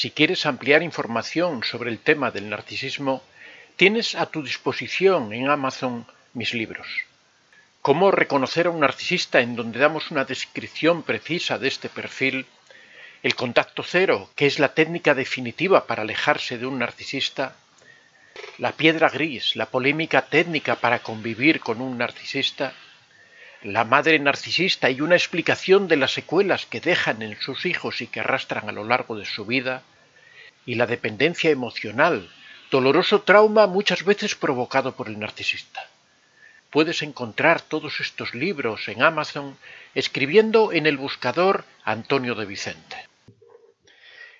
Si quieres ampliar información sobre el tema del narcisismo, tienes a tu disposición en Amazon mis libros. Cómo reconocer a un narcisista en donde damos una descripción precisa de este perfil, el contacto cero, que es la técnica definitiva para alejarse de un narcisista, la piedra gris, la polémica técnica para convivir con un narcisista, la madre narcisista y una explicación de las secuelas que dejan en sus hijos y que arrastran a lo largo de su vida, y la dependencia emocional, doloroso trauma muchas veces provocado por el narcisista. Puedes encontrar todos estos libros en Amazon escribiendo en el buscador Antonio de Vicente.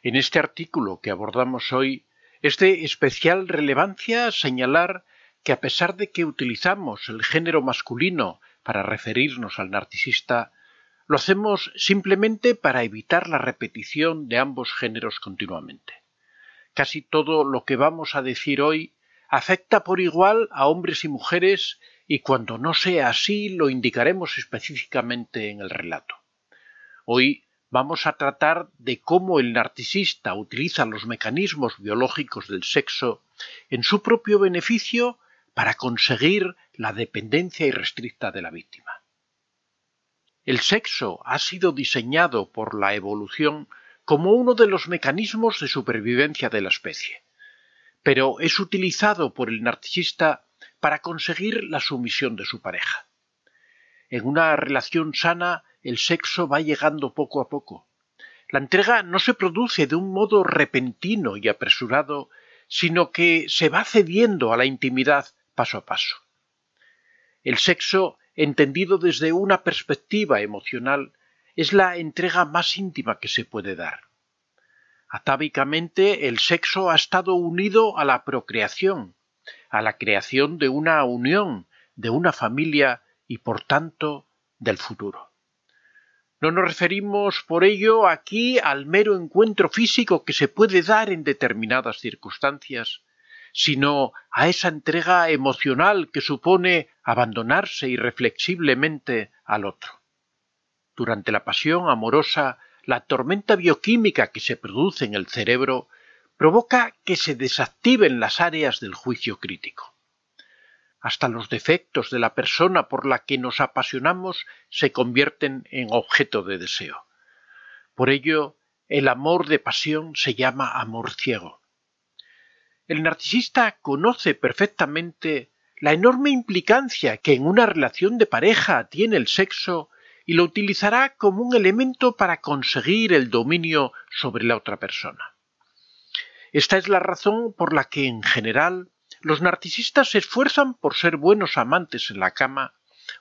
En este artículo que abordamos hoy es de especial relevancia señalar que a pesar de que utilizamos el género masculino para referirnos al narcisista, lo hacemos simplemente para evitar la repetición de ambos géneros continuamente. Casi todo lo que vamos a decir hoy afecta por igual a hombres y mujeres y cuando no sea así lo indicaremos específicamente en el relato. Hoy vamos a tratar de cómo el narcisista utiliza los mecanismos biológicos del sexo en su propio beneficio para conseguir la dependencia irrestricta de la víctima. El sexo ha sido diseñado por la evolución como uno de los mecanismos de supervivencia de la especie, pero es utilizado por el narcisista para conseguir la sumisión de su pareja. En una relación sana, el sexo va llegando poco a poco. La entrega no se produce de un modo repentino y apresurado, sino que se va cediendo a la intimidad paso a paso. El sexo, entendido desde una perspectiva emocional, es la entrega más íntima que se puede dar. Atávicamente, el sexo ha estado unido a la procreación, a la creación de una unión, de una familia y, por tanto, del futuro. No nos referimos por ello aquí al mero encuentro físico que se puede dar en determinadas circunstancias, sino a esa entrega emocional que supone abandonarse irreflexiblemente al otro. Durante la pasión amorosa, la tormenta bioquímica que se produce en el cerebro provoca que se desactiven las áreas del juicio crítico. Hasta los defectos de la persona por la que nos apasionamos se convierten en objeto de deseo. Por ello, el amor de pasión se llama amor ciego, el narcisista conoce perfectamente la enorme implicancia que en una relación de pareja tiene el sexo y lo utilizará como un elemento para conseguir el dominio sobre la otra persona. Esta es la razón por la que en general los narcisistas se esfuerzan por ser buenos amantes en la cama,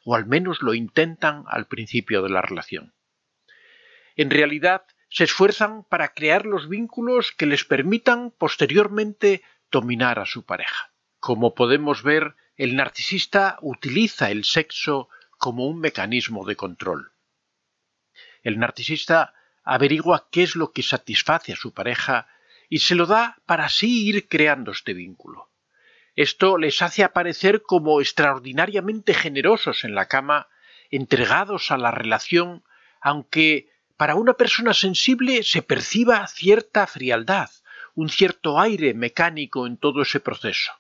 o al menos lo intentan al principio de la relación. En realidad, se esfuerzan para crear los vínculos que les permitan posteriormente dominar a su pareja. Como podemos ver, el narcisista utiliza el sexo como un mecanismo de control. El narcisista averigua qué es lo que satisface a su pareja y se lo da para así ir creando este vínculo. Esto les hace aparecer como extraordinariamente generosos en la cama, entregados a la relación, aunque para una persona sensible se perciba cierta frialdad un cierto aire mecánico en todo ese proceso.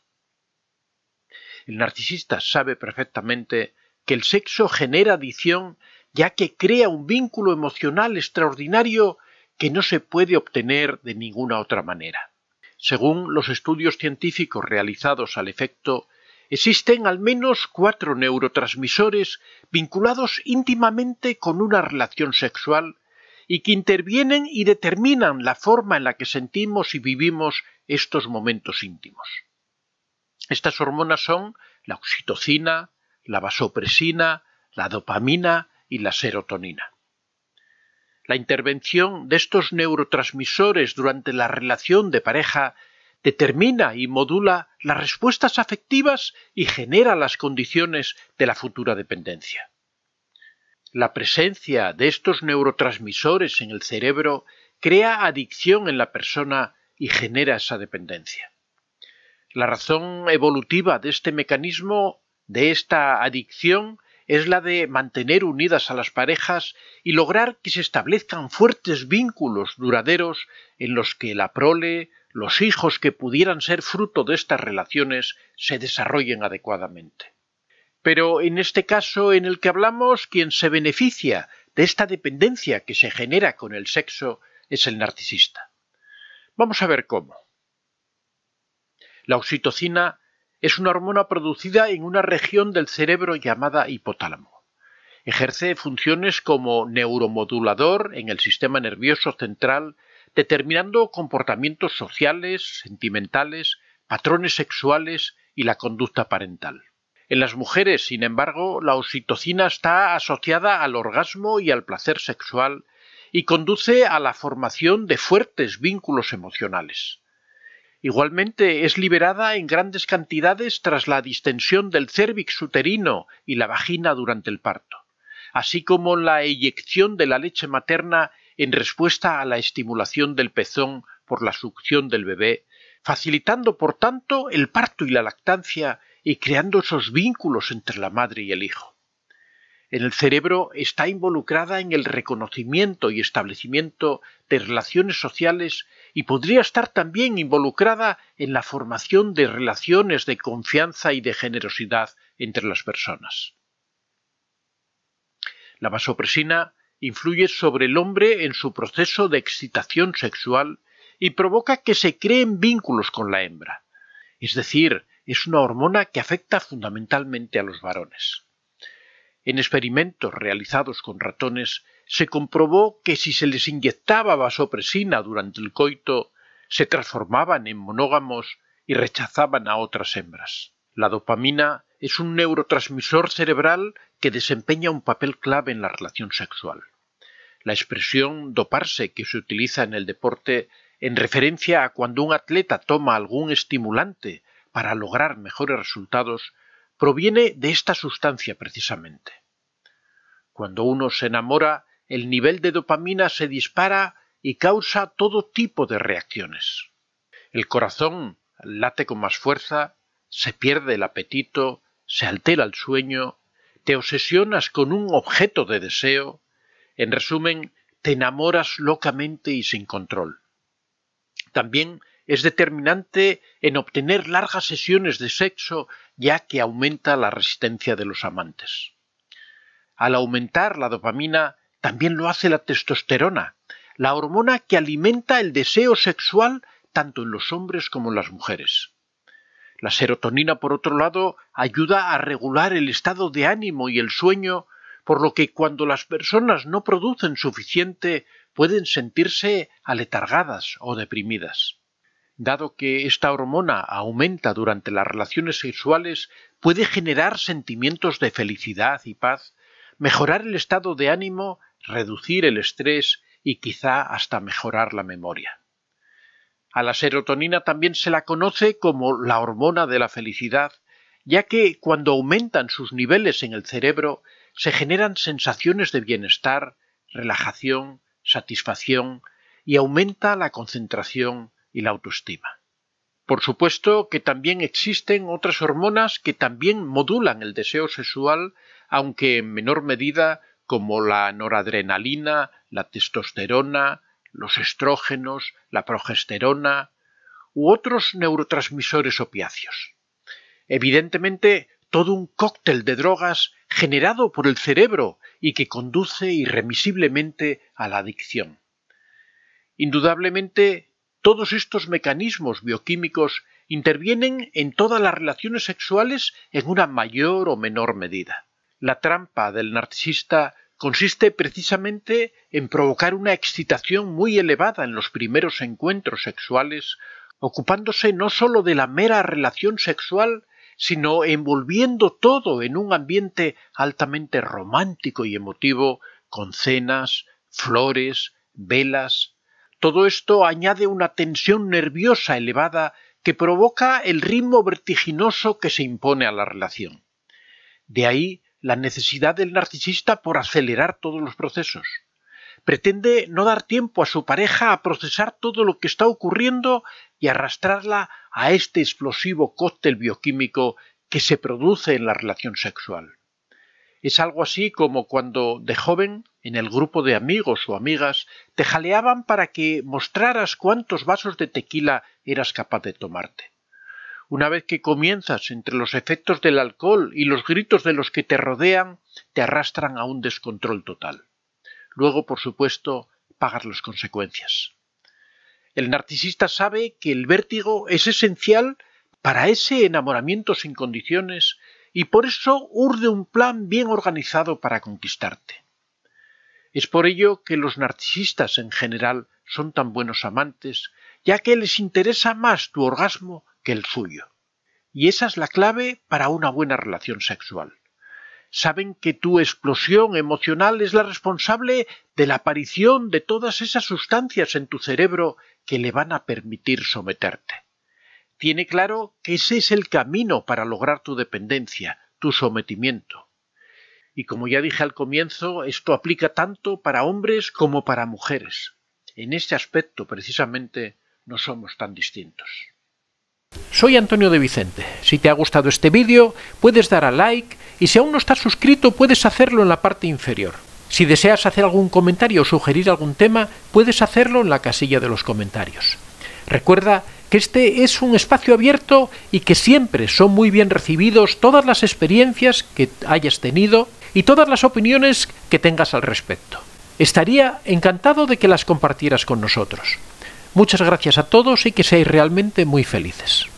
El narcisista sabe perfectamente que el sexo genera adicción ya que crea un vínculo emocional extraordinario que no se puede obtener de ninguna otra manera. Según los estudios científicos realizados al efecto, existen al menos cuatro neurotransmisores vinculados íntimamente con una relación sexual y que intervienen y determinan la forma en la que sentimos y vivimos estos momentos íntimos. Estas hormonas son la oxitocina, la vasopresina, la dopamina y la serotonina. La intervención de estos neurotransmisores durante la relación de pareja determina y modula las respuestas afectivas y genera las condiciones de la futura dependencia. La presencia de estos neurotransmisores en el cerebro crea adicción en la persona y genera esa dependencia. La razón evolutiva de este mecanismo, de esta adicción, es la de mantener unidas a las parejas y lograr que se establezcan fuertes vínculos duraderos en los que la prole, los hijos que pudieran ser fruto de estas relaciones, se desarrollen adecuadamente. Pero en este caso en el que hablamos, quien se beneficia de esta dependencia que se genera con el sexo es el narcisista. Vamos a ver cómo. La oxitocina es una hormona producida en una región del cerebro llamada hipotálamo. Ejerce funciones como neuromodulador en el sistema nervioso central, determinando comportamientos sociales, sentimentales, patrones sexuales y la conducta parental. En las mujeres, sin embargo, la oxitocina está asociada al orgasmo y al placer sexual y conduce a la formación de fuertes vínculos emocionales. Igualmente es liberada en grandes cantidades tras la distensión del cérvix uterino y la vagina durante el parto, así como la eyección de la leche materna en respuesta a la estimulación del pezón por la succión del bebé, facilitando por tanto el parto y la lactancia y creando esos vínculos entre la madre y el hijo. En el cerebro está involucrada en el reconocimiento y establecimiento de relaciones sociales y podría estar también involucrada en la formación de relaciones de confianza y de generosidad entre las personas. La vasopresina influye sobre el hombre en su proceso de excitación sexual y provoca que se creen vínculos con la hembra. Es decir, es una hormona que afecta fundamentalmente a los varones. En experimentos realizados con ratones se comprobó que si se les inyectaba vasopresina durante el coito, se transformaban en monógamos y rechazaban a otras hembras. La dopamina es un neurotransmisor cerebral que desempeña un papel clave en la relación sexual. La expresión doparse que se utiliza en el deporte en referencia a cuando un atleta toma algún estimulante para lograr mejores resultados proviene de esta sustancia precisamente. Cuando uno se enamora, el nivel de dopamina se dispara y causa todo tipo de reacciones. El corazón late con más fuerza, se pierde el apetito, se altera el sueño, te obsesionas con un objeto de deseo, en resumen, te enamoras locamente y sin control. También es determinante en obtener largas sesiones de sexo ya que aumenta la resistencia de los amantes. Al aumentar la dopamina, también lo hace la testosterona, la hormona que alimenta el deseo sexual tanto en los hombres como en las mujeres. La serotonina, por otro lado, ayuda a regular el estado de ánimo y el sueño, por lo que cuando las personas no producen suficiente pueden sentirse aletargadas o deprimidas. Dado que esta hormona aumenta durante las relaciones sexuales, puede generar sentimientos de felicidad y paz, mejorar el estado de ánimo, reducir el estrés y quizá hasta mejorar la memoria. A la serotonina también se la conoce como la hormona de la felicidad, ya que cuando aumentan sus niveles en el cerebro se generan sensaciones de bienestar, relajación, satisfacción y aumenta la concentración, y la autoestima. Por supuesto que también existen otras hormonas que también modulan el deseo sexual, aunque en menor medida, como la noradrenalina, la testosterona, los estrógenos, la progesterona u otros neurotransmisores opiáceos. Evidentemente, todo un cóctel de drogas generado por el cerebro y que conduce irremisiblemente a la adicción. Indudablemente, todos estos mecanismos bioquímicos intervienen en todas las relaciones sexuales en una mayor o menor medida. La trampa del narcisista consiste precisamente en provocar una excitación muy elevada en los primeros encuentros sexuales, ocupándose no sólo de la mera relación sexual, sino envolviendo todo en un ambiente altamente romántico y emotivo, con cenas, flores, velas, todo esto añade una tensión nerviosa elevada que provoca el ritmo vertiginoso que se impone a la relación. De ahí la necesidad del narcisista por acelerar todos los procesos. Pretende no dar tiempo a su pareja a procesar todo lo que está ocurriendo y arrastrarla a este explosivo cóctel bioquímico que se produce en la relación sexual. Es algo así como cuando, de joven, en el grupo de amigos o amigas te jaleaban para que mostraras cuántos vasos de tequila eras capaz de tomarte. Una vez que comienzas entre los efectos del alcohol y los gritos de los que te rodean, te arrastran a un descontrol total. Luego, por supuesto, pagas las consecuencias. El narcisista sabe que el vértigo es esencial para ese enamoramiento sin condiciones y por eso urde un plan bien organizado para conquistarte. Es por ello que los narcisistas en general son tan buenos amantes, ya que les interesa más tu orgasmo que el suyo. Y esa es la clave para una buena relación sexual. Saben que tu explosión emocional es la responsable de la aparición de todas esas sustancias en tu cerebro que le van a permitir someterte. Tiene claro que ese es el camino para lograr tu dependencia, tu sometimiento. Y como ya dije al comienzo, esto aplica tanto para hombres como para mujeres. En este aspecto, precisamente, no somos tan distintos. Soy Antonio de Vicente. Si te ha gustado este vídeo, puedes dar a like y si aún no estás suscrito, puedes hacerlo en la parte inferior. Si deseas hacer algún comentario o sugerir algún tema, puedes hacerlo en la casilla de los comentarios. Recuerda que este es un espacio abierto y que siempre son muy bien recibidos todas las experiencias que hayas tenido y todas las opiniones que tengas al respecto. Estaría encantado de que las compartieras con nosotros. Muchas gracias a todos y que seáis realmente muy felices.